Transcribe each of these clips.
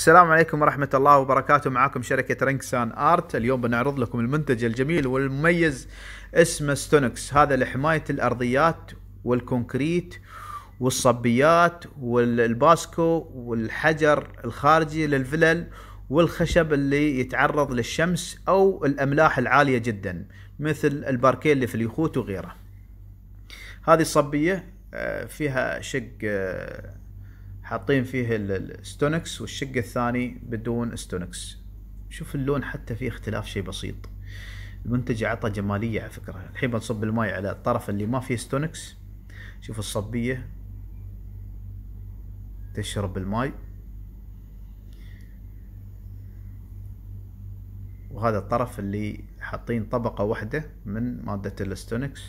السلام عليكم ورحمة الله وبركاته معكم شركة رينكسان آرت اليوم بنعرض لكم المنتج الجميل والمميز اسمه ستونكس هذا لحماية الأرضيات والكونكريت والصبيات والباسكو والحجر الخارجي للفلل والخشب اللي يتعرض للشمس أو الأملاح العالية جدا مثل الباركيه اللي في اليخوت وغيره هذه الصبية آه، فيها شق آه، حاطين فيه الستونكس والشق الثاني بدون ستونكس شوف اللون حتى فيه اختلاف شيء بسيط المنتج عطى جمالية على فكرة الحين بنصب الماي على الطرف اللي ما فيه ستونكس شوف الصبية تشرب الماي وهذا الطرف اللي حاطين طبقة واحدة من مادة الستونكس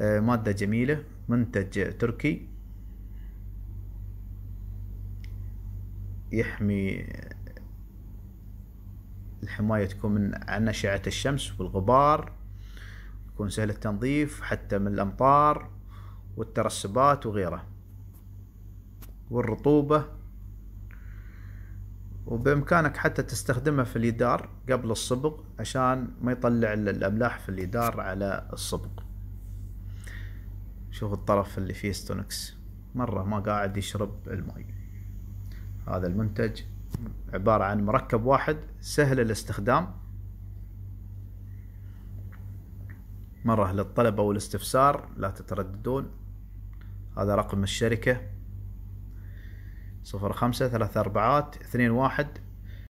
آه، مادة جميلة منتج تركي يحمي الحماية تكون من عن أشعة الشمس والغبار يكون سهل التنظيف حتى من الأمطار والترسبات وغيره والرطوبة وبإمكانك حتى تستخدمها في اليدار قبل الصبغ عشان ما يطلع الأملاح في اليدار على الصبغ شوف الطرف اللي فيه ستونكس مرة ما قاعد يشرب الماي هذا المنتج عبارة عن مركب واحد سهل الاستخدام مرة للطلب أو الاستفسار لا تترددون هذا رقم الشركة صفر خمسة ثلاثة أربعات اثنين واحد